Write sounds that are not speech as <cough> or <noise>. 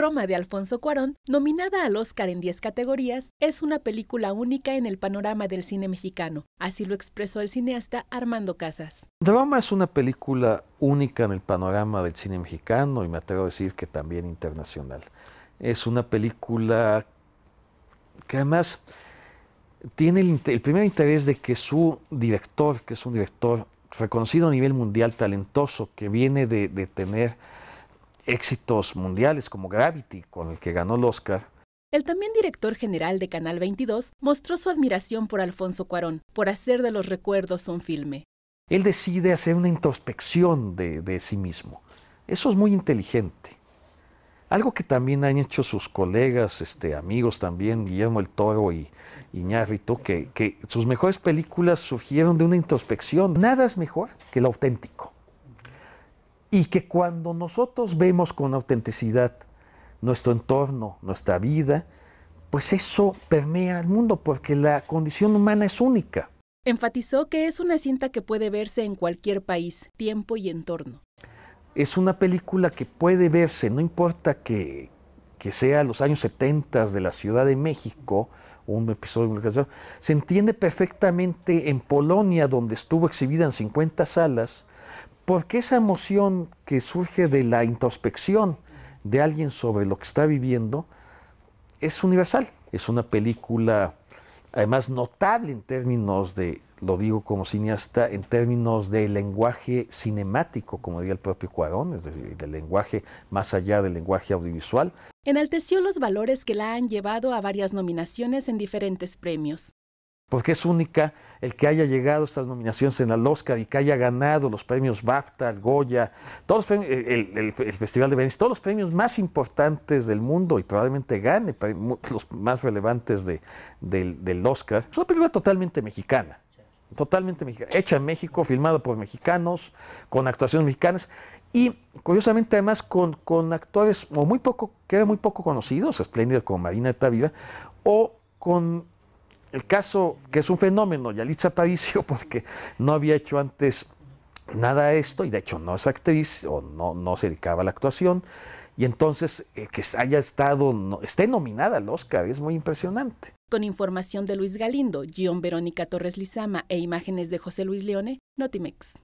Roma de Alfonso Cuarón, nominada al Oscar en 10 categorías, es una película única en el panorama del cine mexicano. Así lo expresó el cineasta Armando Casas. Droma es una película única en el panorama del cine mexicano y me atrevo a decir que también internacional. Es una película que además tiene el, primer interés de que su director, que es un director reconocido a nivel mundial, talentoso, que viene de tener éxitos mundiales como Gravity, con el que ganó el Oscar, el también director general de Canal 22 mostró su admiración por Alfonso Cuarón, por hacer de los recuerdos un filme. Él decide hacer una introspección de, sí mismo. Eso es muy inteligente. Algo que también han hecho sus colegas, este, amigos también, Guillermo el Toro y Iñárritu, que, que sus mejores películas surgieron de una introspección. Nada es mejor que lo auténtico y que cuando nosotros vemos con autenticidad nuestro entorno, nuestra vida, pues eso permea al mundo porque la condición humana es única. Enfatizó que es una cinta que puede verse en cualquier país, tiempo y entorno. Es una película que puede verse, no importa que, sea los años 70 de la Ciudad de México, un episodio se entiende perfectamente en Polonia, donde estuvo exhibida en 50 salas, porque esa emoción que surge de la introspección de alguien sobre lo que está viviendo es universal. Es una película, además, notable en términos de, lo digo como cineasta, en términos de lenguaje cinemático, como diría el propio Cuarón, es decir, del lenguaje más allá del lenguaje audiovisual. Enalteció los valores que la han llevado a varias nominaciones en diferentes premios porque pues, es única el que haya llegado a estas nominaciones en el Oscar y que haya ganado los premios BAFTA, Goya, todos eh, el, Festival de Venecia, todos los premios más importantes del mundo y probablemente gane los más relevantes de, del, del Oscar. Es una película totalmente mexicana totalmente mexicana, hecha en México, filmada por mexicanos, con actuaciones mexicanas y curiosamente además con, con actores o muy poco, que eran muy poco conocidos, espléndidos como Marina de Tavira, o con el caso, que es un fenómeno, Yalitza Paricio, <laughs> porque no había hecho antes nada esto, y de hecho no es actriz o no, se dedicaba a la actuación, y entonces eh, que haya estado, esté nominada al Oscar, es muy impresionante. Con información de Luis Galindo, guión Verónica Torres Lizama e imágenes de José Luis Leone, Notimex.